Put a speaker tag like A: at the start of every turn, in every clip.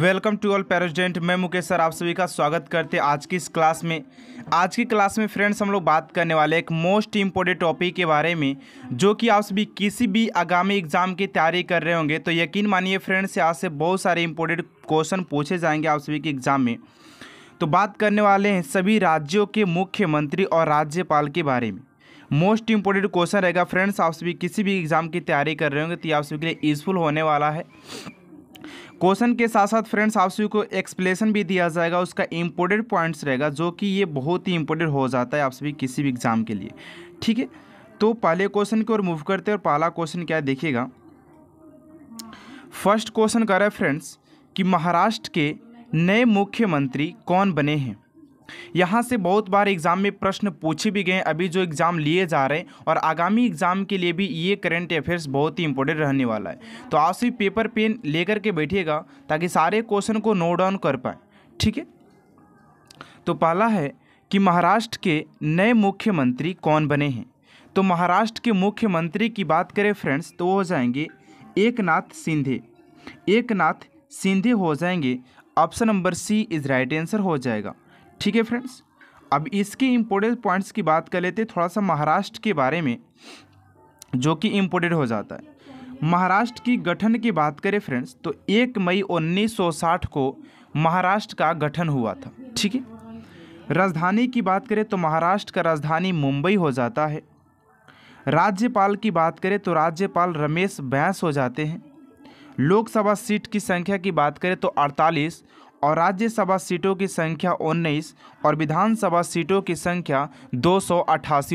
A: Welcome to all पेरेजेंट मैं Mukesh sir आप सभी का स्वागत करते हैं आज की इस क्लास में आज की क्लास में फ्रेंड्स हम लोग बात करने वाले एक मोस्ट इम्पोर्टेंट टॉपिक के बारे में जो कि आप सभी किसी भी आगामी एग्ज़ाम की तैयारी कर रहे होंगे तो यकीन मानिए फ्रेंड्स यहाँ से बहुत सारे इम्पोर्टेंट क्वेश्चन पूछे जाएंगे आप सभी के एग्ज़ाम में तो बात करने वाले हैं सभी राज्यों के मुख्यमंत्री और राज्यपाल के बारे में मोस्ट इम्पोर्टेंट क्वेश्चन रहेगा फ्रेंड्स आप सभी किसी भी एग्ज़ाम की तैयारी कर रहे होंगे तो ये आप सभी के लिए यूज़फुल होने वाला है क्वेश्चन के साथ साथ फ्रेंड्स आप सभी को एक्सप्लेसन भी दिया जाएगा उसका इम्पोर्टेंट पॉइंट्स रहेगा जो कि ये बहुत ही इम्पोर्टेंट हो जाता है आप सभी किसी भी एग्ज़ाम के लिए ठीक है तो पहले क्वेश्चन की ओर मूव करते हैं और पहला क्वेश्चन क्या देखिएगा फर्स्ट क्वेश्चन कर रहा है फ्रेंड्स कि महाराष्ट्र के नए मुख्यमंत्री कौन बने हैं यहाँ से बहुत बार एग्ज़ाम में प्रश्न पूछे भी गए अभी जो एग्ज़ाम लिए जा रहे हैं और आगामी एग्ज़ाम के लिए भी ये करेंट अफेयर्स बहुत ही इंपॉर्टेंट रहने वाला है तो आप सिर्फ पेपर पेन लेकर के बैठिएगा ताकि सारे क्वेश्चन को नोट डाउन कर पाए ठीक है तो पहला है कि महाराष्ट्र के नए मुख्यमंत्री कौन बने हैं तो महाराष्ट्र के मुख्यमंत्री की बात करें फ्रेंड्स तो हो जाएंगे नाथ सिंधे नाथ सिंधे हो जाएंगे option number C is right answer हो जाएगा ठीक है फ्रेंड्स अब इसके इम्पोर्टेंट पॉइंट्स की बात कर लेते हैं थोड़ा सा महाराष्ट्र के बारे में जो कि इम्पोर्टेंट हो जाता है महाराष्ट्र की गठन की बात करें फ्रेंड्स तो एक मई 1960 को महाराष्ट्र का गठन हुआ था ठीक है राजधानी की बात करें तो महाराष्ट्र का राजधानी मुंबई हो जाता है राज्यपाल की बात करें तो राज्यपाल रमेश बैंस हो जाते हैं लोकसभा सीट की संख्या की बात करें तो 48 और राज्यसभा सीटों की संख्या उन्नीस और विधानसभा सीटों की संख्या दो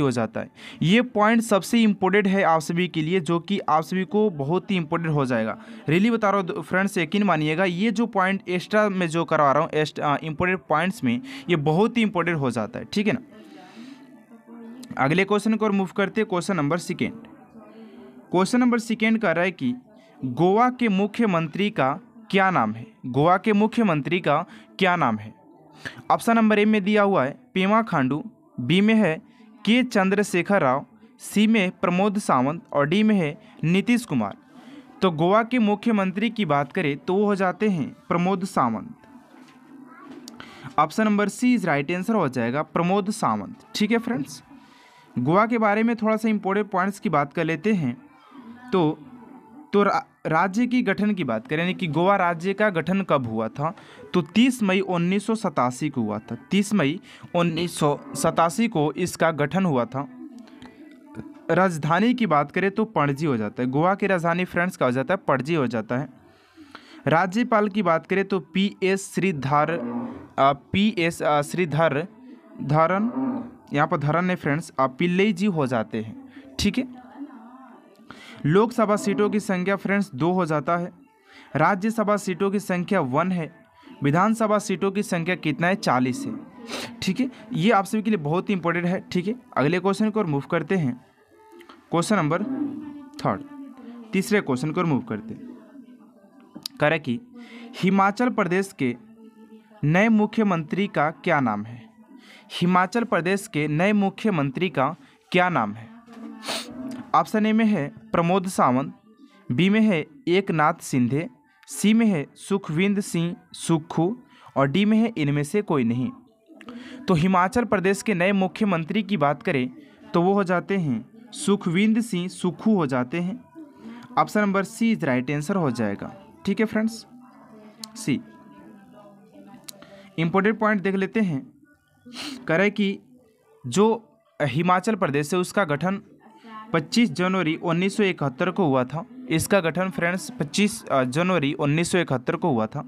A: हो जाता है ये पॉइंट सबसे इम्पोर्टेंट है आप सभी के लिए जो कि आप सभी को बहुत ही इम्पोर्टेंट हो जाएगा रियली बता रहा हूँ फ्रेंड्स यकीन मानिएगा ये जो पॉइंट एक्स्ट्रा में जो करवा रहा हूँ इम्पोर्टेंट पॉइंट्स में ये बहुत ही इम्पोर्टेंट हो जाता है ठीक है ना अगले क्वेश्चन को और मूव करते हैं question number second question number second कह रहा है कि गोवा के मुख्यमंत्री का क्या नाम है गोवा के मुख्यमंत्री का क्या नाम है ऑप्शन नंबर ए में दिया हुआ है पेमा खांडू बी में है के चंद्रशेखर राव सी में प्रमोद सावंत और डी में है नीतीश कुमार तो गोवा के मुख्यमंत्री की बात करें तो वो हो जाते हैं Pramod Sawant option number C is right answer हो जाएगा प्रमोद सावंत ठीक है फ्रेंड्स गोवा के बारे में थोड़ा सा इम्पोर्टेंट पॉइंट्स की बात कर लेते हैं तो तो राज्य की गठन की बात करें यानी कि गोवा राज्य का गठन कब हुआ था तो 30 मई उन्नीस को हुआ था 30 मई उन्नीस को इसका गठन हुआ था राजधानी की बात करें तो पणजी हो जाता है गोवा की राजधानी फ्रेंड्स का हो जाता है पणजी हो जाता है राज्यपाल की बात करें तो P S Shridhar P S Shridhar Dharan यहाँ पर धरन है फ्रेंड्स पिल्लई जी हो जाते हैं ठीक है लोकसभा सीटों की संख्या फ्रेंड्स दो हो जाता है राज्यसभा सीटों की संख्या वन है विधानसभा सीटों की संख्या कितना है चालीस है ठीक है ये आप सभी के लिए बहुत ही इंपॉर्टेंट है ठीक है अगले क्वेश्चन को और मूव करते हैं क्वेश्चन नंबर थर्ड तीसरे क्वेश्चन को और मूव करते हैं करें कि हिमाचल प्रदेश के नए मुख्यमंत्री का क्या नाम है हिमाचल प्रदेश के नए मुख्यमंत्री का क्या नाम है ऑप्शन ए में है प्रमोद सावंत बी में है एकनाथ सिंधे सी में है सुखविंद सिंह सुक्खू और डी में है इनमें से कोई नहीं तो हिमाचल प्रदेश के नए मुख्यमंत्री की बात करें तो वो हो जाते हैं सुखविंद सिंह सुखू हो जाते हैं option number C is right answer हो जाएगा ठीक है फ्रेंड्स सी इम्पोर्टेंट पॉइंट देख लेते हैं करें कि जो हिमाचल प्रदेश है उसका गठन 25 जनवरी 1971 को हुआ था इसका गठन फ्रेंड्स 25 जनवरी 1971 को हुआ था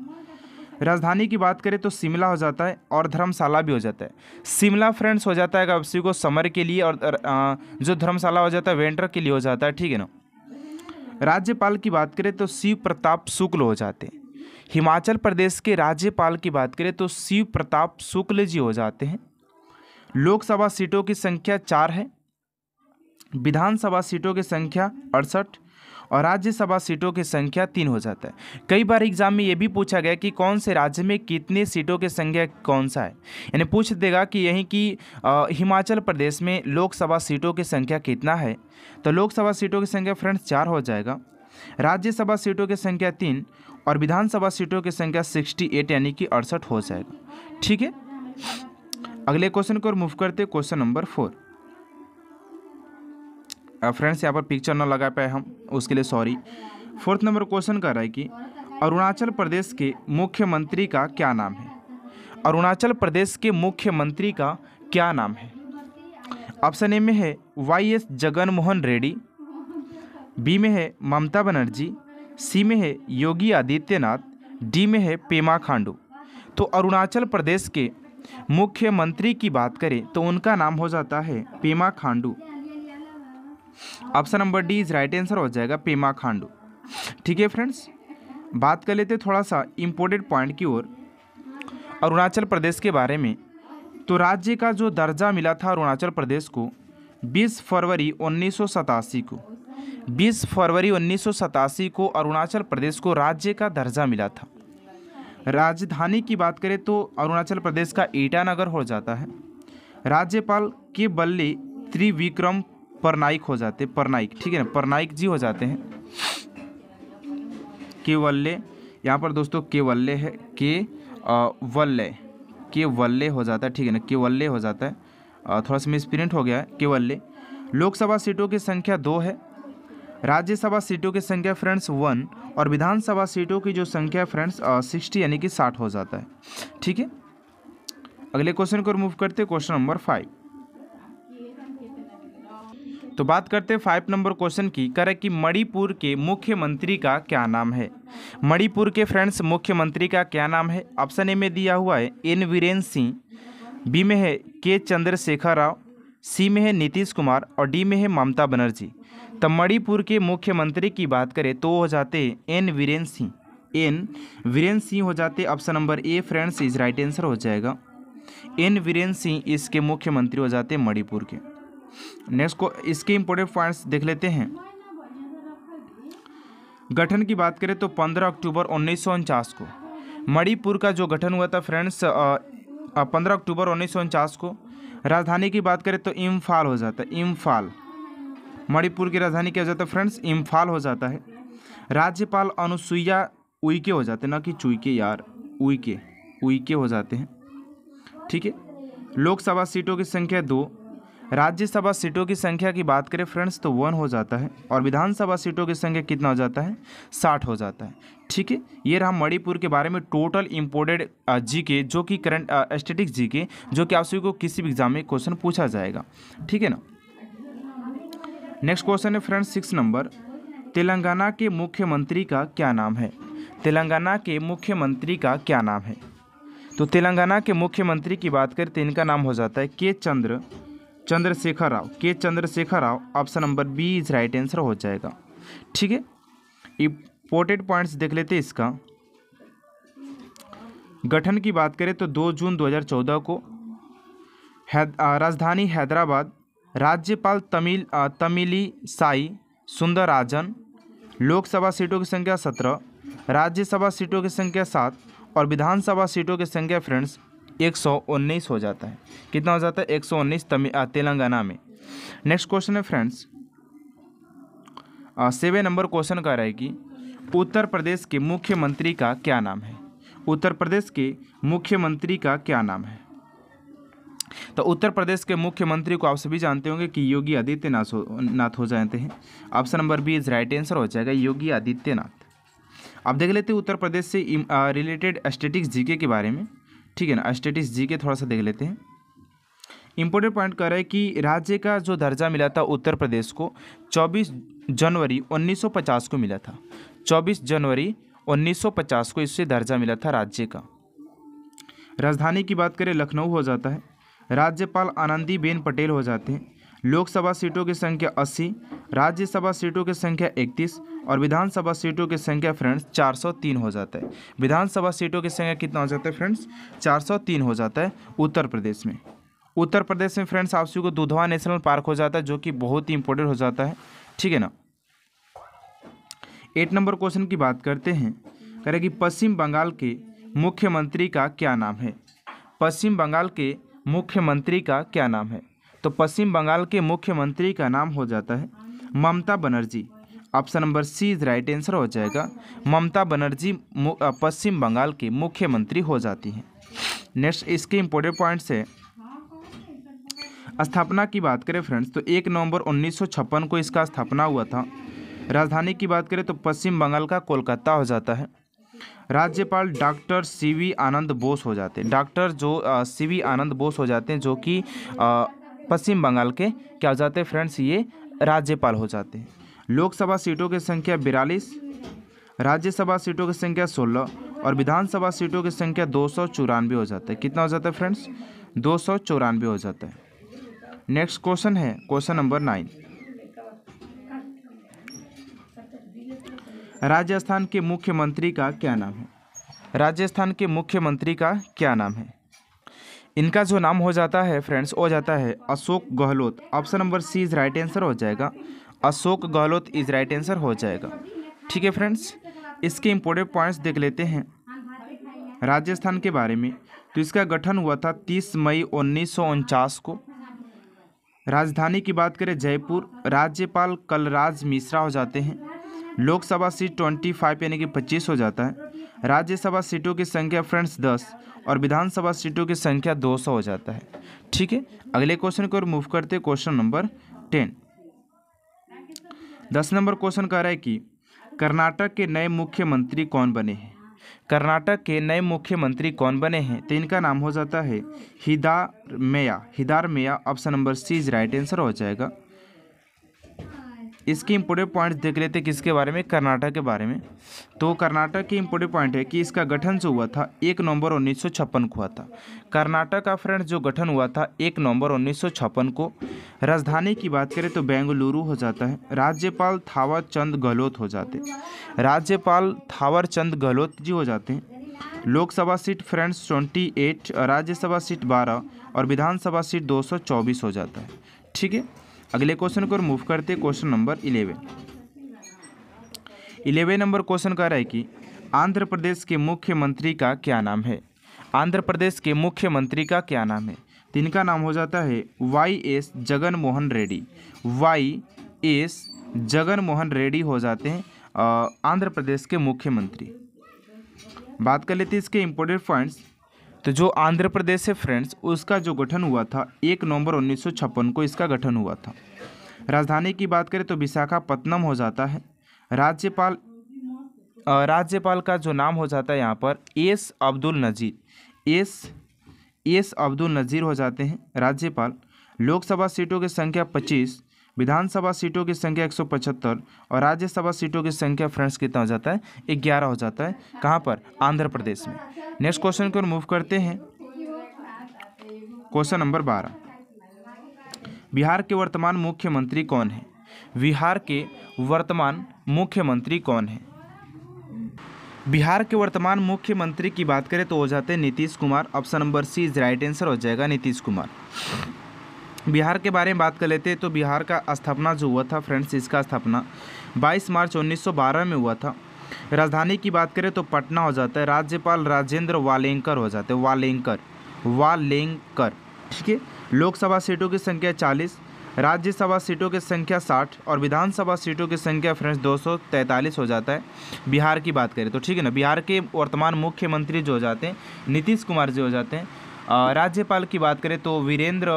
A: राजधानी की बात करें तो शिमला हो जाता है और धर्मशाला भी हो जाता है शिमला फ्रेंड्स हो जाता है गपसी को समर के लिए और जो धर्मशाला हो जाता है वेंटर के लिए हो जाता है ठीक है ना राज्यपाल की बात करें तो शिव प्रताप शुक्ल हो जाते हैं हिमाचल प्रदेश के राज्यपाल की बात करें तो शिव प्रताप शुक्ल जी हो जाते हैं लोकसभा सीटों की संख्या चार है विधानसभा सीटों की संख्या अड़सठ और राज्यसभा सीटों की संख्या तीन हो जाता है कई बार एग्जाम में ये भी पूछा गया कि कौन से राज्य में कितने सीटों की संख्या कौन सा है यानी पूछ देगा कि यहीं की हिमाचल प्रदेश में लोकसभा सीटों की संख्या कितना है तो लोकसभा सीटों की संख्या फ्रेंड्स चार हो जाएगा राज्यसभा सीटों की संख्या तीन और विधानसभा सीटों की संख्या सिक्सटी एट यानी कि अड़सठ हो जाएगा ठीक है अगले क्वेश्चन को मूव करते क्वेश्चन नंबर फोर फ्रेंड्स यहाँ पर पिक्चर ना लगा पाए हम उसके लिए सॉरी फोर्थ नंबर क्वेश्चन कर रहा है कि अरुणाचल प्रदेश के मुख्यमंत्री का क्या नाम है अरुणाचल प्रदेश के मुख्यमंत्री का क्या नाम है ऑप्शन ए में है Y S Jagan Mohan Reddy B में है ममता बनर्जी सी में है योगी आदित्यनाथ डी में है पेमा खांडू तो अरुणाचल प्रदेश के मुख्यमंत्री की बात करें तो उनका नाम हो जाता है Pema Khandu option number D is right answer हो जाएगा पेमा खांडू ठीक है फ्रेंड्स बात कर लेते थोड़ा सा इम्पोर्टेंट पॉइंट की ओर अरुणाचल प्रदेश के बारे में तो राज्य का जो दर्जा मिला था अरुणाचल प्रदेश को 20 फरवरी उन्नीस को 20 फरवरी उन्नीस को अरुणाचल प्रदेश को राज्य का दर्जा मिला था राजधानी की बात करें तो अरुणाचल प्रदेश का ईटानगर हो जाता है राज्यपाल के बल्ले त्रिविक्रम परनाइक हो जाते परनाइक ठीक है ना परनाइक जी हो जाते हैं केवल्ले यहाँ पर दोस्तों केवल्ले है के वल्ले के वल्ले हो जाता है ठीक है ना केवल्ले हो जाता है थोड़ा सा मिसप्रिंट हो गया है केवल्ले लोकसभा सीटों की संख्या दो है राज्यसभा सीटों की संख्या फ्रेंड्स वन और विधानसभा सीटों की जो संख्या फ्रेंड्स सिक्सटी यानी कि साठ हो जाता है ठीक है अगले क्वेश्चन को मूव करते क्वेश्चन नंबर फाइव तो बात करते हैं फाइव नंबर क्वेश्चन की करें कि मणिपुर के मुख्यमंत्री का क्या नाम है मणिपुर के फ्रेंड्स मुख्यमंत्री का क्या नाम है ऑप्शन ए में दिया हुआ है एन वीरेन सिंह बी में है के चंद्रशेखर राव सी में है नीतीश कुमार और डी में है ममता बनर्जी तब तो मणिपुर के मुख्यमंत्री की बात करें तो हो जाते एन वीरेन सिंह एन वीरेन सिंह हो जाते option number A friends is right answer हो जाएगा एन वीरेन सिंह इसके मुख्यमंत्री हो जाते मणिपुर के नेक्स्ट को इसके इम्पोर्टेंट पॉइंट्स देख लेते हैं गठन की बात करें तो 15 अक्टूबर उन्नीस को मणिपुर का जो गठन हुआ था फ्रेंड्स पंद्रह अक्टूबर उन्नीस को राजधानी की बात करें तो इम्फाल हो जाता है इम्फाल मणिपुर की राजधानी क्या हो जाता है फ्रेंड्स इम्फाल हो जाता है राज्यपाल अनुसुईया उइके हो जाते हैं ना कि चुईके यार उइके उइके हो जाते हैं ठीक है लोकसभा सीटों की संख्या दो राज्यसभा सीटों की संख्या की बात करें फ्रेंड्स तो वन हो जाता है और विधानसभा सीटों की संख्या कितना हो जाता है साठ हो जाता है ठीक है ये रहा मणिपुर के बारे में टोटल इम्पोर्टेड जी के जो कि करंट स्टेटिक जी के जो कि आप सभी को किसी भी एग्जाम में क्वेश्चन पूछा जाएगा ठीक है ना नेक्स्ट क्वेश्चन है फ्रेंड्स सिक्स नंबर तेलंगाना के मुख्यमंत्री का क्या नाम है तेलंगाना के मुख्यमंत्री का क्या नाम है तो तेलंगाना के मुख्यमंत्री की बात करें तो इनका नाम हो जाता है के चंद्र Chandrashekar Rao K Chandrashekar Rao option number B is right answer हो जाएगा ठीक है इम्पोर्टेंट पॉइंट्स देख लेते हैं इसका गठन की बात करें तो 2 जून 2014 को है, राजधानी हैदराबाद राज्यपाल तमिल तमिली साई सुंदरराजन लोकसभा सीटों की संख्या सत्रह राज्यसभा सीटों की संख्या सात और विधानसभा सीटों की संख्या फ्रेंड्स 119 हो जाता है कितना हो जाता है 119 तमिल तेलंगाना में नेक्स्ट क्वेश्चन है फ्रेंड्स सेवे नंबर क्वेश्चन का है कि उत्तर प्रदेश के मुख्यमंत्री का क्या नाम है उत्तर प्रदेश के मुख्यमंत्री का क्या नाम है तो उत्तर प्रदेश के मुख्यमंत्री को आप सभी जानते होंगे कि योगी आदित्यनाथ नाथ हो जाते हैं option number B is right answer हो जाएगा योगी आदित्यनाथ अब देख लेते हैं उत्तर प्रदेश से रिलेटेड स्टेटिक्स जीके के बारे में ठीक है ना स्टेटिस जी के थोड़ा सा देख लेते हैं इम्पोर्टेंट पॉइंट कह रहा है कि राज्य का जो दर्जा मिला था उत्तर प्रदेश को 24 जनवरी 1950 को मिला था 24 जनवरी 1950 को इससे दर्जा मिला था राज्य का राजधानी की बात करें लखनऊ हो जाता है राज्यपाल आनंदीबेन पटेल हो जाते हैं लोकसभा सीटों की संख्या अस्सी राज्यसभा सीटों की संख्या इकतीस और विधानसभा सीटों की संख्या फ्रेंड्स 403 हो जाता है विधानसभा सीटों की संख्या कितना हो जाता है फ्रेंड्स 403 हो जाता है उत्तर प्रदेश में उत्तर प्रदेश में फ्रेंड्स आप को दुधवा नेशनल पार्क हो जाता है जो कि बहुत ही इंपॉर्टेंट हो जाता है ठीक है ना एट नंबर क्वेश्चन की बात करते हैं करें कि पश्चिम बंगाल के मुख्यमंत्री का क्या नाम है पश्चिम बंगाल के मुख्यमंत्री का क्या नाम है तो पश्चिम बंगाल के मुख्यमंत्री का नाम हो जाता है Mamata Banerjee option number C is right answer हो जाएगा ममता बनर्जी पश्चिम बंगाल के मुख्यमंत्री हो जाती हैं नेक्स्ट इसके इम्पोर्टेंट पॉइंट्स है स्थापना की बात करें फ्रेंड्स तो एक नवंबर 1956 को इसका स्थापना हुआ था राजधानी की बात करें तो पश्चिम बंगाल का कोलकाता हो जाता है राज्यपाल डॉक्टर सीवी आनंद बोस हो जाते हैं डॉक्टर जो सीवी आनंद बोस हो जाते हैं जो कि पश्चिम बंगाल के क्या हो जाते हैं फ्रेंड्स ये राज्यपाल हो जाते हैं लोकसभा सीटों की संख्या बिरालीस राज्यसभा सीटों की संख्या सोलह और विधानसभा सीटों की संख्या दो सौ चौरानवे हो जाता है कितना हो जाता है फ्रेंड्स दो सौ चौरानवे हो जाता है नेक्स्ट क्वेश्चन है क्वेश्चन नंबर नाइन राजस्थान के मुख्यमंत्री का क्या नाम है राजस्थान के मुख्यमंत्री का क्या नाम है इनका जो नाम हो जाता है फ्रेंड्स हो जाता है Ashok Gehlot option number C is right answer हो जाएगा Ashok Gehlot is right answer हो जाएगा ठीक है फ्रेंड्स इसके इम्पोर्टेंट पॉइंट्स देख लेते हैं राजस्थान के बारे में तो इसका गठन हुआ था 30 मई उन्नीस को राजधानी की बात करें जयपुर राज्यपाल कलराज मिश्रा हो जाते हैं लोकसभा सीट 25 यानी कि 25 हो जाता है राज्यसभा सीटों की संख्या फ्रेंड्स दस और विधानसभा सीटों की संख्या दो सौ हो जाता है ठीक है अगले क्वेश्चन की ओर मूव करते हैं क्वेश्चन नंबर टेन दस नंबर क्वेश्चन कह रहा है कि कर्नाटक के नए मुख्यमंत्री कौन बने हैं कर्नाटक के नए मुख्यमंत्री कौन बने हैं तो इनका नाम हो जाता है हिदार मेया हिदार मेया option number C is right answer हो जाएगा इसके इम्पोर्टेंट पॉइंट्स देख लेते किसके बारे में कर्नाटक के बारे में तो कर्नाटक की इम्पोर्टेंट पॉइंट है कि इसका गठन जो हुआ था एक नवंबर उन्नीस को हुआ था कर्नाटक का फ्रेंड जो गठन हुआ था एक नवंबर उन्नीस को राजधानी की बात करें तो बेंगलुरु हो जाता है राज्यपाल थावर चंद गहलोत हो जाते राज्यपाल थावर चंद गहलोत जी हो जाते हैं Lok Sabha seat friends twenty Rajya Sabha seat बारह और विधानसभा सीट दो हो जाता है ठीक है अगले क्वेश्चन को मूव करते question number eleven eleven number question कह रहा है कि आंध्र प्रदेश के मुख्यमंत्री का क्या नाम है आंध्र प्रदेश के मुख्यमंत्री का क्या नाम है तो इनका नाम हो जाता है Y S Jagan Mohan Reddy Y S Jagan Mohan Reddy हो जाते हैं आंध्र प्रदेश के मुख्यमंत्री बात कर लेते हैं इसके इम्पोर्टेंट पॉइंट्स तो जो आंध्र प्रदेश है फ्रेंड्स उसका जो गठन हुआ था एक नवंबर उन्नीस को इसका गठन हुआ था राजधानी की बात करें तो विशाखापत्नम हो जाता है राज्यपाल राज्यपाल का जो नाम हो जाता है यहाँ पर S Abdul Nazeer S S Abdul Nazeer हो जाते हैं राज्यपाल लोकसभा सीटों की संख्या पच्चीस विधानसभा सीटों की संख्या एक और राज्यसभा सीटों की संख्या फ्रेंड्स कितना हो जाता है ग्यारह हो जाता है कहाँ पर आंध्र प्रदेश में नेक्स्ट क्वेश्चन की ओर मूव करते हैं क्वेश्चन नंबर बारह बिहार के वर्तमान मुख्यमंत्री कौन है बिहार के वर्तमान मुख्यमंत्री कौन है बिहार के वर्तमान मुख्यमंत्री की बात करें तो हो जाते हैं Nitish Kumar option number C is right answer हो जाएगा नीतीश कुमार बिहार के बारे में बात कर लेते हैं तो बिहार का स्थापना जो हुआ था फ्रेंड्स इसका स्थापना 22 मार्च 1912 में हुआ था राजधानी की बात करें तो पटना हो जाता है राज्यपाल राजेंद्र वालेंकर हो जाते हैं वालेंकर वालेंकर ठीक है लोकसभा सीटों की संख्या चालीस राज्यसभा सीटों की संख्या साठ और विधानसभा सीटों की संख्या फ्रेंड्स दो हो जाता है बिहार की बात करें तो ठीक है ना बिहार के वर्तमान मुख्यमंत्री जो हो जाते हैं नीतीश कुमार जी हो जाते हैं राज्यपाल की बात करें तो वीरेंद्र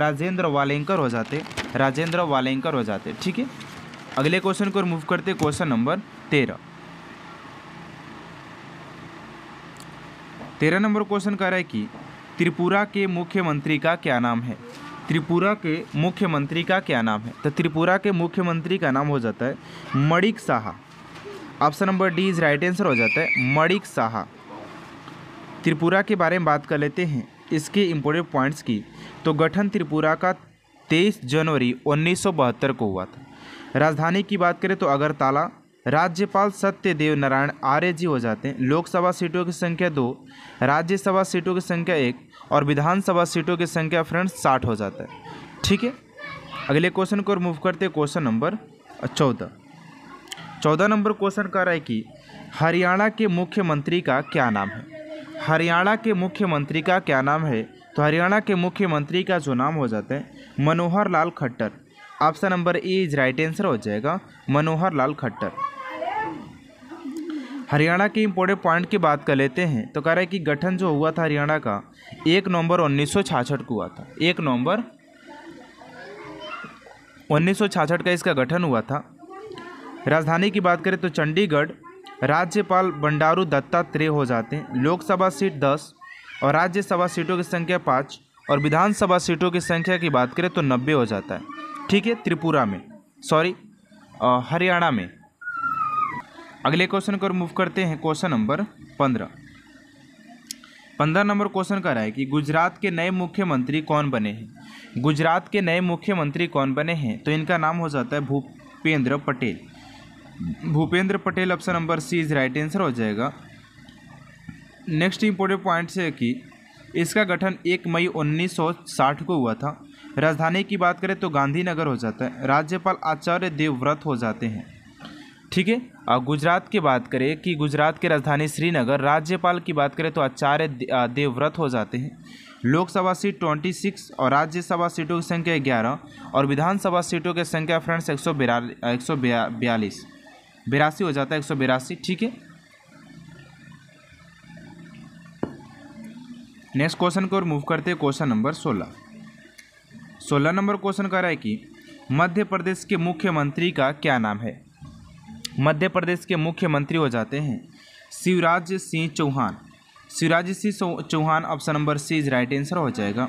A: राजेंद्र वालेंकर हो जाते राजेंद्र वालेंकर हो जाते ठीक है अगले क्वेश्चन को मूव करते क्वेश्चन नंबर तेरह तेरह नंबर क्वेश्चन कह रहा है कि त्रिपुरा के मुख्यमंत्री का क्या नाम है त्रिपुरा के मुख्यमंत्री का क्या नाम है तो त्रिपुरा के मुख्यमंत्री का नाम हो जाता है Manik Saha option number D is right answer हो जाता है मणिक साहा त्रिपुरा के बारे में बात कर लेते हैं इसके इम्पोर्टेंट पॉइंट्स की तो गठन त्रिपुरा का 23 जनवरी उन्नीस को हुआ था राजधानी की बात करें तो अगरतला राज्यपाल सत्यदेव नारायण आर्य जी हो जाते हैं लोकसभा सीटों की संख्या दो राज्यसभा सीटों की संख्या एक और विधानसभा सीटों की संख्या फ्रेंड्स साठ हो जाता है ठीक है अगले क्वेश्चन को मूव करते क्वेश्चन नंबर चौदह चौदह नंबर क्वेश्चन कह रहा है कि हरियाणा के मुख्यमंत्री का क्या नाम है हरियाणा के मुख्यमंत्री का क्या नाम है तो हरियाणा के मुख्यमंत्री का जो नाम हो जाता है Manohar Lal Khattar option number A is right answer हो जाएगा मनोहर लाल खट्टर हरियाणा के इम्पोर्टेंट पॉइंट की बात कर लेते हैं तो कह रहे हैं कि गठन जो हुआ था हरियाणा का एक नवंबर उन्नीस को हुआ था एक नवंबर उन्नीस का इसका गठन हुआ था राजधानी की बात करें तो चंडीगढ़ राज्यपाल बंडारू दत्तात्रेय हो जाते हैं लोकसभा सीट दस और राज्यसभा सीटों की संख्या पाँच और विधानसभा सीटों की संख्या की बात करें तो नब्बे हो जाता है ठीक है त्रिपुरा में सॉरी हरियाणा में अगले क्वेश्चन को मूव करते हैं क्वेश्चन नंबर पंद्रह पंद्रह नंबर क्वेश्चन का रहा है कि गुजरात के नए मुख्यमंत्री कौन बने हैं गुजरात के नए मुख्यमंत्री कौन बने हैं तो इनका नाम हो जाता है Bhupendra Patel Bhupendra Patel option number C is right answer हो जाएगा नेक्स्ट इंपॉर्टेंट पॉइंट है कि इसका गठन एक मई 1960 को हुआ था राजधानी की बात करें तो गांधीनगर हो जाता है राज्यपाल आचार्य देवव्रत हो जाते हैं ठीक है और गुजरात की बात करें कि गुजरात की राजधानी श्रीनगर राज्यपाल की बात करें तो आचार्य देवव्रत हो जाते हैं लोकसभा सीट ट्वेंटी सिक्स और राज्यसभा सीटों की संख्या ग्यारह और विधानसभा सीटों की संख्या फ्रेंड्स एक सौ बयालीस बिरासी हो जाता है एक सौ बिरासी ठीक है नेक्स्ट क्वेश्चन की ओर मूव करते हैं क्वेश्चन नंबर सोलह सोलह नंबर क्वेश्चन कह रहा है कि मध्य प्रदेश के मुख्यमंत्री का क्या नाम है मध्य प्रदेश के मुख्यमंत्री हो जाते हैं Shivraj Singh Chouhan Shivraj Singh Chouhan option number C is right answer हो जाएगा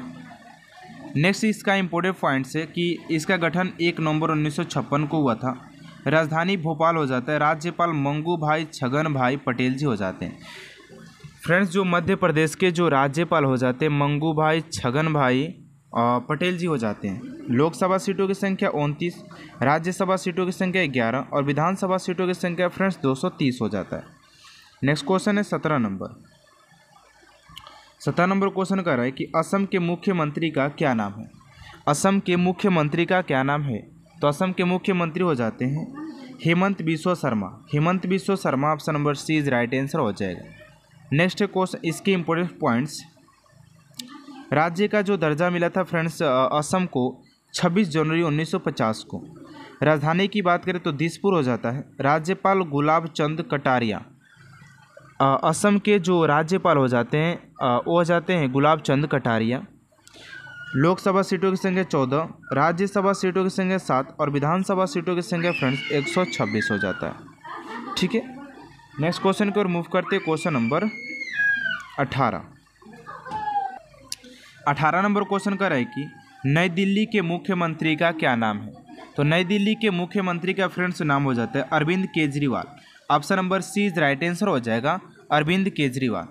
A: नेक्स्ट इसका इम्पोर्टेंट पॉइंट्स है कि इसका गठन एक नवंबर उन्नीस को हुआ था राजधानी भोपाल हो जाता है राज्यपाल मंगू भाई छगन भाई पटेल जी हो जाते हैं फ्रेंड्स जो मध्य प्रदेश के जो राज्यपाल हो जाते हैं मंगू भाई छगन भाई पटेल जी हो जाते हैं लोकसभा सीटों की संख्या उनतीस राज्यसभा सीटों की संख्या ग्यारह और विधानसभा सीटों की संख्या फ्रेंड्स दो हो जाता है नेक्स्ट क्वेश्चन है सत्रह नंबर सत्रह नंबर क्वेश्चन कर रहा है कि असम के मुख्यमंत्री का क्या नाम है असम के मुख्यमंत्री का क्या नाम है तो असम के मुख्यमंत्री हो जाते हैं Hemant Biswa Sarma Hemant Biswa Sarma option number C is right answer हो जाएगा नेक्स्ट क्वेश्चन इसके इम्पोर्टेंट पॉइंट्स राज्य का जो दर्जा मिला था फ्रेंड्स असम को 26 जनवरी 1950 को राजधानी की बात करें तो दिसपुर हो जाता है राज्यपाल गुलाब चंद कटारिया असम के जो राज्यपाल हो जाते हैं वो हो जाते हैं गुलाब चंद कटारिया लोकसभा सीटों की संख्या चौदह राज्यसभा सीटों की संख्या सात और विधानसभा सीटों की संख्या फ्रेंड्स एक सौ छब्बीस हो जाता है ठीक है नेक्स्ट क्वेश्चन की ओर मूव करते हैं क्वेश्चन नंबर अठारह अठारह नंबर क्वेश्चन का रहे कि नई दिल्ली के मुख्यमंत्री का क्या नाम है तो नई दिल्ली के मुख्यमंत्री का फ्रेंड्स नाम हो जाता है Arvind Kejriwal option number C is right answer हो जाएगा अरविंद केजरीवाल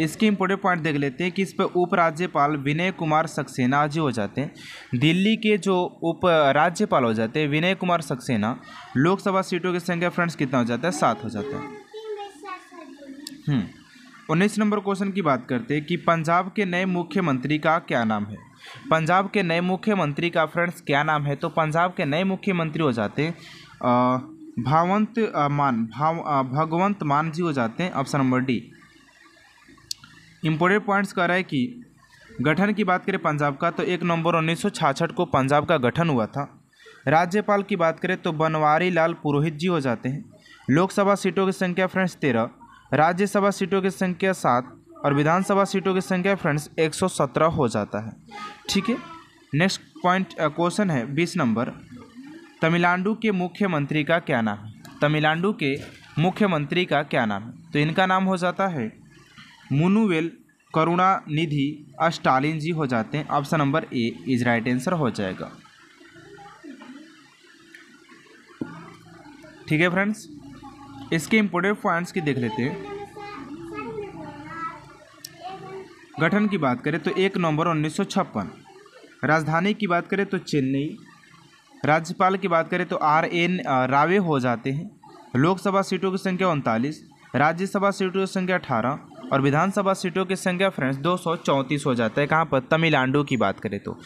A: इसके इम्पोर्टेंट पॉइंट देख लेते हैं कि इस पर उपराज्यपाल विनय कुमार सक्सेना जी हो जाते हैं दिल्ली के जो उपराज्यपाल हो जाते हैं विनय कुमार सक्सेना लोकसभा सीटों की संख्या फ्रेंड्स कितना हो जाता है सात हो जाता है हम्म। उन्नीस नंबर क्वेश्चन की बात करते हैं कि पंजाब के नए मुख्यमंत्री का क्या नाम है पंजाब के नए मुख्यमंत्री का फ्रेंड्स क्या नाम है तो पंजाब के नए मुख्यमंत्री हो जाते हैं भावंत मान भाव भगवंत मान जी हो जाते हैं option number D important points कह रहा है कि गठन की बात करें पंजाब का तो एक नवंबर उन्नीस को पंजाब का गठन हुआ था राज्यपाल की बात करें तो बनवारी लाल पुरोहित जी हो जाते हैं लोकसभा सीटों की संख्या फ्रेंड्स तेरह राज्यसभा सीटों की संख्या सात और विधानसभा सीटों की संख्या फ्रेंड्स एक हो जाता है ठीक है नेक्स्ट पॉइंट क्वेश्चन है बीस नंबर तमिलनाडु के मुख्यमंत्री का क्या नाम है तमिलनाडु के मुख्यमंत्री का क्या नाम है तो इनका नाम हो जाता है मुनुवेल करुणानिधि स्टालिन जी हो जाते हैं option number A is right answer हो जाएगा ठीक है फ्रेंड्स इसके इम्पोर्टेंट पॉइंट्स की देख लेते हैं गठन की बात करें तो एक नवंबर उन्नीस राजधानी की बात करें तो चेन्नई राज्यपाल की बात करें तो आर एन रावे हो जाते हैं लोकसभा सीटों की संख्या उनतालीस राज्यसभा सीटों की संख्या अठारह और विधानसभा सीटों की संख्या फ्रेंड्स दो सौ चौंतीस हो जाता है कहाँ पर तमिलनाडु की बात करें तो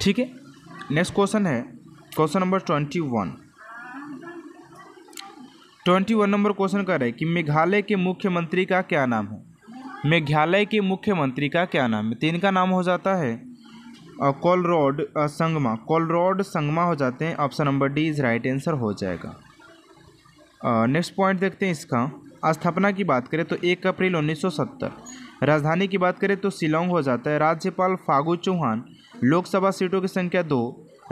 A: ठीक है नेक्स्ट क्वेश्चन है question number twenty one twenty one number question कर रहे हैं कि मेघालय के मुख्यमंत्री का क्या नाम है मेघालय के मुख्यमंत्री का क्या नाम है तीन का नाम हो जाता है कॉलरोड संगमा रोड संगमा हो जाते हैं option number D is right answer हो जाएगा नेक्स्ट पॉइंट देखते हैं इसका स्थापना की बात करें तो एक अप्रैल 1970 राजधानी की बात करें तो शिलोंग हो जाता है राज्यपाल फागू चौहान लोकसभा सीटों की संख्या दो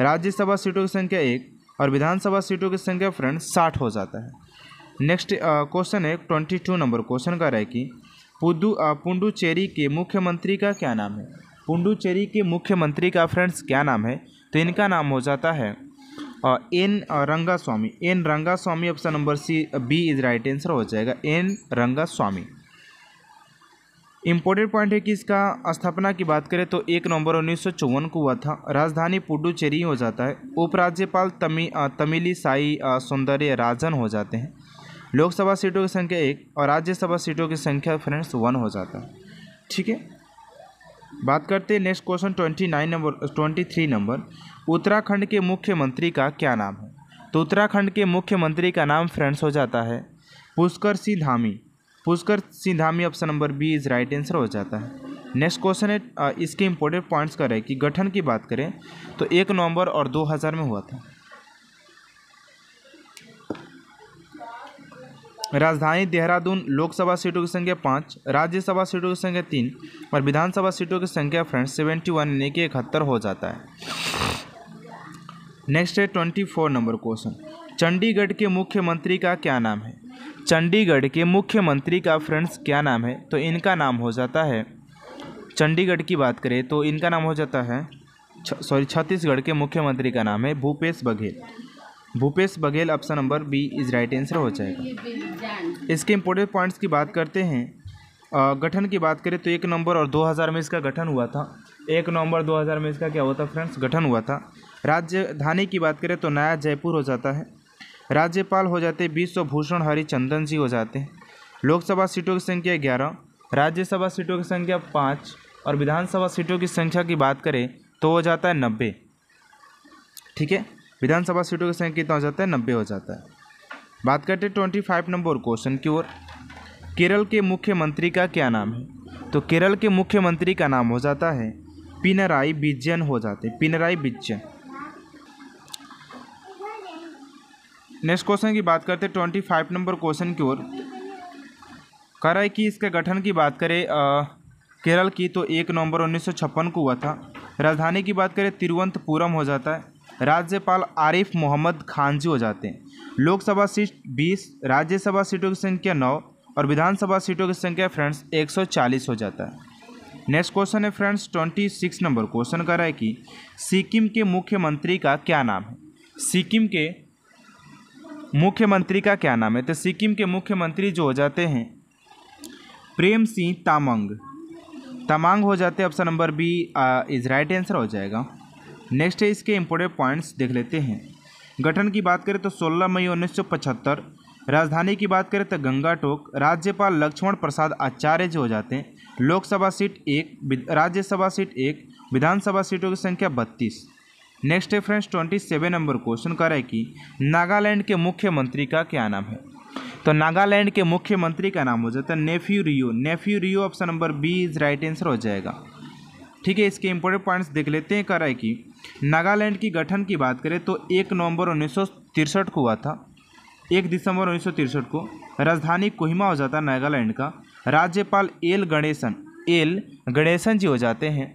A: राज्यसभा सीटों की संख्या एक और विधानसभा सीटों की संख्या फ्रेंड साठ हो जाता है नेक्स्ट क्वेश्चन है ट्वेंटी टू नंबर क्वेश्चन का रहे कि पुदु पुंडुचेरी के मुख्यमंत्री का क्या नाम है पुंडुचेरी के मुख्यमंत्री का फ्रेंड्स क्या नाम है तो इनका नाम हो जाता है N Ranga Swamy N Ranga Swamy option number C B is right answer हो जाएगा एन रंगा स्वामी इम्पोर्टेंट पॉइंट है कि इसका स्थापना की बात करें तो एक नवंबर उन्नीस को हुआ था राजधानी पुडुचेरी हो जाता है उपराज्यपाल तमी तमिली साई सौंदर्य राजन हो जाते हैं लोकसभा सीटों की संख्या एक और राज्यसभा सीटों की संख्या फ्रेंड्स वन हो जाता है ठीक है बात करते हैं next question twenty nine number twenty three number Uttarakhand के मुख्यमंत्री का क्या नाम है तो उत्तराखंड के मुख्यमंत्री का नाम फ्रेंड्स हो जाता है Pushkar Singh Dhami Pushkar Singh Dhami option number B is right answer हो जाता है नेक्स्ट क्वेश्चन है इसके इम्पोर्टेंट पॉइंट्स का रहे कि गठन की बात करें तो एक नवंबर और 2000 में हुआ था राजधानी देहरादून लोकसभा सीटों की संख्या पाँच राज्यसभा सीटों की संख्या तीन और विधानसभा सीटों की संख्या फ्रेंड्स सेवेंटी वन यानी कि इकहत्तर हो जाता है नेक्स्ट है twenty four number question Chandigarh के मुख्यमंत्री का क्या नाम है चंडीगढ़ के मुख्यमंत्री का फ्रेंड्स क्या नाम है तो इनका नाम हो जाता है चंडीगढ़ की बात करें तो इनका नाम हो जाता है सॉरी छत्तीसगढ़ के मुख्यमंत्री का नाम है Bhupesh Baghel Bhupesh Baghel option number B is right answer हो जाएगा इसके इम्पोर्टेंट पॉइंट्स की बात करते हैं गठन की बात करें तो एक नवंबर और 2000 में इसका गठन हुआ था एक नवंबर 2000 में इसका क्या हुआ था फ्रेंड्स गठन हुआ था राजधानी की बात करें तो नया जयपुर हो जाता है राज्यपाल हो जाते विश्वभूषण भूषण हरिचंदन जी हो जाते हैं लोकसभा सीटों की संख्या ग्यारह राज्यसभा सीटों की संख्या पाँच और विधानसभा सीटों की संख्या की बात करें तो हो जाता है नब्बे ठीक है विधानसभा सीटों की संख्या कितना हो जाता है नब्बे हो जाता है बात करते हैं ट्वेंटी फाइव नंबर क्वेश्चन की ओर केरल के मुख्यमंत्री का क्या नाम है तो केरल के मुख्यमंत्री का नाम हो जाता है पिनराई विजयन हो जाते हैं पिनराई विजयन नेक्स्ट क्वेश्चन की बात करते हैं ट्वेंटी फाइव नंबर क्वेश्चन की ओर कह रहा है कि इसके गठन की बात करें केरल की तो एक नवंबर उन्नीस सौ छप्पन को हुआ था राजधानी की बात करें तिरुवंतपुरम हो जाता है राज्यपाल आरिफ मोहम्मद खान जी हो जाते हैं लोकसभा सीट बीस राज्यसभा सीटों की संख्या नौ और विधानसभा सीटों की संख्या फ्रेंड्स चालीस हो जाता है नेक्स्ट क्वेश्चन है फ्रेंड्स सिक्स नंबर क्वेश्चन कह रहा है कि सिक्किम के मुख्यमंत्री का क्या नाम है सिक्किम के मुख्यमंत्री का क्या नाम है तो सिक्किम के मुख्यमंत्री जो हो जाते हैं प्रेम सिंह तामंग तमांग हो जाते हैं option number B is right answer हो जाएगा नेक्स्ट है इसके इम्पोर्टेंट पॉइंट्स देख लेते हैं गठन की बात करें तो 16 मई 1975 राजधानी की बात करें तो गंगा टोक राज्यपाल लक्ष्मण प्रसाद आचार्य जो हो जाते हैं लोकसभा सीट एक राज्यसभा सीट एक विधानसभा सीटों की संख्या बत्तीस नेक्स्ट है friends twenty seven number question कर रहे कि नागालैंड के मुख्यमंत्री का क्या नाम है तो नागालैंड के मुख्यमंत्री का नाम हो जाता है Neiphiu Rio Neiphiu Rio option number B is right answer हो जाएगा ठीक है इसके इंपॉर्टेंट पॉइंट्स देख लेते हैं कर रहे कि नागालैंड की गठन की बात करें तो एक नवंबर उन्नीस को हुआ था एक दिसंबर उन्नीस को राजधानी कोहिमा हो जाता नागालैंड का राज्यपाल एल गणेशन एल गणेशन जी हो जाते हैं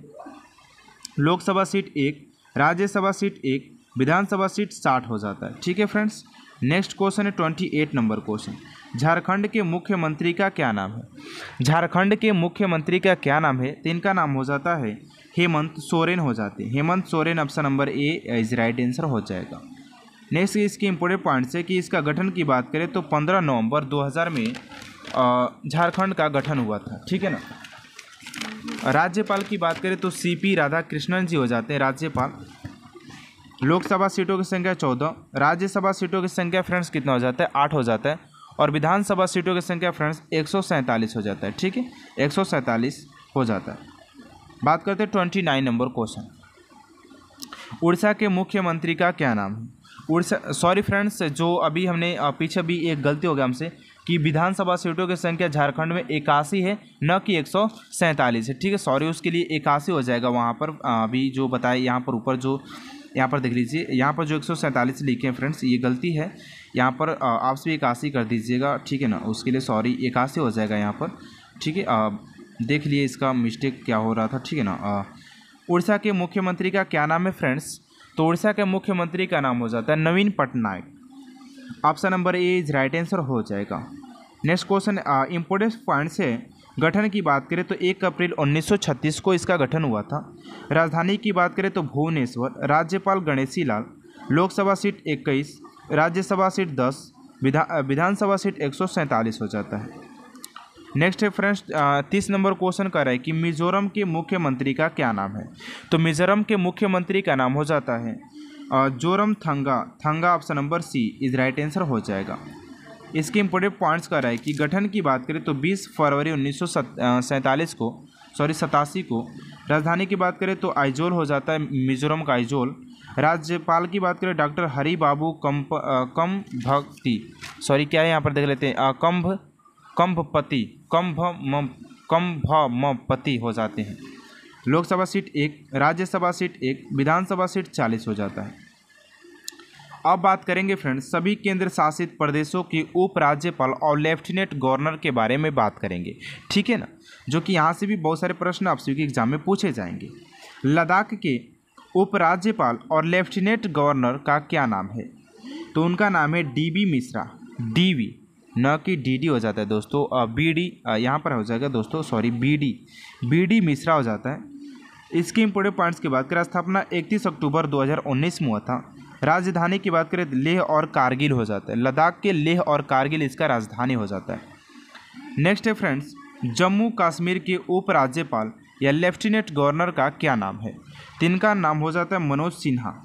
A: लोकसभा सीट एक राज्यसभा सीट एक विधानसभा सीट साठ हो जाता है ठीक है फ्रेंड्स नेक्स्ट क्वेश्चन है twenty eight number question Jharkhand के मुख्यमंत्री का क्या नाम है झारखंड के मुख्यमंत्री का क्या नाम है तो इनका नाम हो जाता है हेमंत सोरेन हो जाते हैं Hemant Soren option number A is right answer हो जाएगा नेक्स्ट इसके इम्पोर्टेंट पॉइंट्स है कि इसका गठन की बात करें तो पंद्रह नवम्बर दो में झारखंड का गठन हुआ था ठीक है ना राज्यपाल की बात करें तो C P Radhakrishnan ji हो जाते हैं राज्यपाल लोकसभा सीटों की संख्या चौदह राज्यसभा सीटों की संख्या फ्रेंड्स कितना हो जाता है आठ हो जाता है और विधानसभा सीटों की संख्या फ्रेंड्स एक हो जाता है ठीक है एक हो जाता है बात करते हैं twenty nine number question Orissa के मुख्यमंत्री का क्या नाम है उड़ीसा सॉरी फ्रेंड्स जो अभी हमने पीछे भी एक गलती हो गया हमसे कि विधानसभा सीटों की संख्या झारखंड में इक्यासी है न कि एक है ठीक है सॉरी उसके लिए इक्यासी हो जाएगा वहाँ पर अभी जो बताए यहाँ पर ऊपर जो यहाँ पर देख लीजिए यहाँ पर जो एक लिखे हैं फ्रेंड्स ये गलती है यहाँ पर आप से इक्यासी कर दीजिएगा ठीक है ना उसके लिए सॉरी इक्यासी हो जाएगा यहाँ पर ठीक है देख लिए इसका मिस्टेक क्या हो रहा था ठीक है ना उड़ीसा के मुख्यमंत्री का क्या नाम है फ्रेंड्स तो उड़ीसा के मुख्यमंत्री का नाम हो जाता है Naveen Patnaik option number A is right answer हो जाएगा नेक्स्ट क्वेश्चन इम्पोर्टेंट पॉइंट से गठन की बात करें तो 1 अप्रैल 1936 को इसका गठन हुआ था राजधानी की बात करें तो भुवनेश्वर राज्यपाल गणेशी लाल लोकसभा सीट 21, राज्यसभा सीट 10, विधा विधानसभा सीट एक हो जाता है नेक्स्ट है फ्रेंड्स तीस नंबर क्वेश्चन कर रहा है कि मिजोरम के मुख्यमंत्री का क्या नाम है तो मिजोरम के मुख्यमंत्री का नाम हो जाता है Zoramthanga Thanga option number C is right answer हो जाएगा इसके इम्पोर्टेंट पॉइंट्स का रहा है कि गठन की बात करें तो 20 फरवरी उन्नीस सौ को सॉरी सतासी को राजधानी की बात करें तो आइजोल हो जाता है मिजोरम का आइजोल राज्यपाल की बात करें डॉक्टर हरी बाबू कम्प कम भक्ति सॉरी क्या है यहाँ पर देख लेते हैं कम्भ कम्भपति कम्भ कम्भ पति हो जाते हैं लोकसभा सीट एक राज्यसभा सीट एक विधानसभा सीट चालीस हो जाता है अब बात करेंगे फ्रेंड्स सभी केंद्र शासित प्रदेशों के उपराज्यपाल और लेफ्टिनेंट गवर्नर के बारे में बात करेंगे ठीक है ना जो कि यहाँ से भी बहुत सारे प्रश्न आपसी के एग्जाम में पूछे जाएंगे लद्दाख के उपराज्यपाल और लेफ्टिनेंट गवर्नर का क्या नाम है तो उनका नाम है डीबी मिश्रा डीवी न कि डीडी हो जाता है दोस्तों बी डी यहाँ पर हो जाएगा दोस्तों sorry B D B D Mishra हो जाता है इसके इम्पोर्टेंट पॉइंट्स की बात करें स्थापना 31 अक्टूबर 2019 में हुआ था राजधानी की बात करें लेह और कारगिल हो जाता है लद्दाख के लेह और कारगिल इसका राजधानी हो जाता है नेक्स्ट है फ्रेंड्स जम्मू कश्मीर के उपराज्यपाल या लेफ्टिनेंट गवर्नर का क्या नाम है तिनका नाम हो जाता है मनोज सिन्हा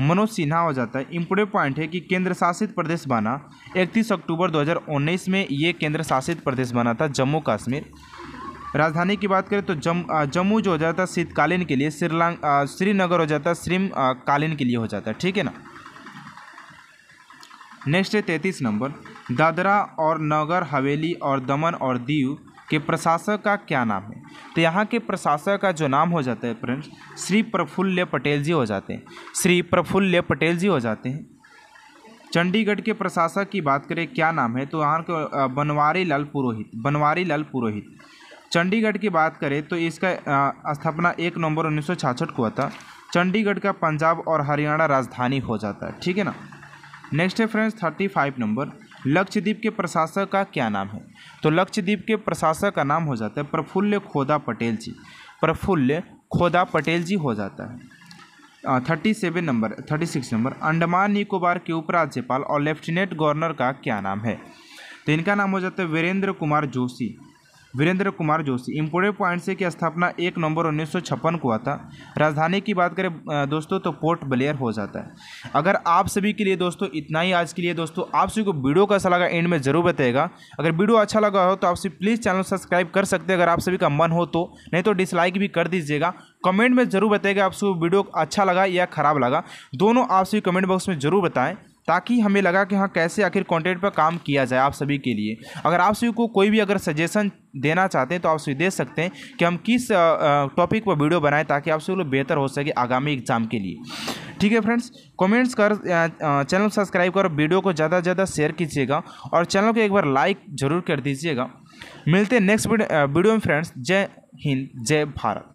A: मनोज सिन्हा हो जाता है इम्पोर्टेंट पॉइंट है कि केंद्र शासित प्रदेश बना 31 अक्टूबर 2019 में ये केंद्र शासित प्रदेश बना था जम्मू कश्मीर राजधानी की बात करें तो जम जम्मू जो हो जाता है शीतकालीन के लिए श्रीलंग श्रीनगर हो जाता है श्रीम कालीन के लिए हो जाता है ठीक है ना नेक्स्ट है तैंतीस नंबर दादरा और नगर हवेली और दमन और दीव के प्रशासक का क्या नाम है तो यहाँ के प्रशासक का जो नाम हो जाता है फ्रेंड्स श्री प्रफुल्ल पटेल जी हो जाते हैं श्री प्रफुल्ल पटेल जी हो जाते हैं चंडीगढ़ के प्रशासक की बात करें क्या नाम है तो यहाँ के बनवारी लाल पुरोहित बनवारी लाल पुरोहित चंडीगढ़ की बात करें तो इसका स्थापना एक नवंबर उन्नीस को हुआ था चंडीगढ़ का पंजाब और हरियाणा राजधानी हो जाता है ठीक है ना नेक्स्ट है friends thirty five number Lakshadweep के प्रशासक का क्या नाम है तो लक्षद्वीप के प्रशासक का नाम हो जाता है प्रफुल्ल खोदा पटेल जी प्रफुल्ल खोदा पटेल जी हो जाता है thirty seven number thirty six number Andaman Nicobar के उपराज्यपाल और लेफ्टिनेंट गवर्नर का क्या नाम है तो इनका नाम हो जाता है वीरेंद्र कुमार जोशी वीरेंद्र कुमार जोशी इम्पोर्टेंट पॉइंट से की स्थापना एक नवंबर उन्नीस सौ छप्पन को आता राजधानी की बात करें दोस्तों तो पोर्ट ब्लेयर हो जाता है अगर आप सभी के लिए दोस्तों इतना ही आज के लिए दोस्तों आप सभी को वीडियो कैसा लगा एंड में ज़रूर बताएगा अगर वीडियो अच्छा लगा हो तो आप सभी प्लीज़ चैनल सब्सक्राइब कर सकते हैं अगर आप सभी का मन हो तो नहीं तो डिसलाइक भी कर दीजिएगा कमेंट में ज़रूर बताएगा आप सभी वीडियो अच्छा लगा या ख़राब लगा दोनों आप सभी कमेंट बॉक्स में ज़रूर बताएं ताकि हमें लगा कि हाँ कैसे आखिर कंटेंट पर काम किया जाए आप सभी के लिए अगर आप सभी को कोई भी अगर सजेशन देना चाहते हैं तो आप सभी दे सकते हैं कि हम किस टॉपिक पर वीडियो बनाएं ताकि आप सभी लोग बेहतर हो सके आगामी एग्जाम के लिए ठीक है फ्रेंड्स कमेंट्स कर चैनल सब्सक्राइब कर वीडियो को ज़्यादा से ज़्यादा शेयर कीजिएगा और चैनल को एक बार लाइक ज़रूर कर दीजिएगा मिलते हैं नेक्स्ट वीडियो में फ्रेंड्स जय हिंद जय भारत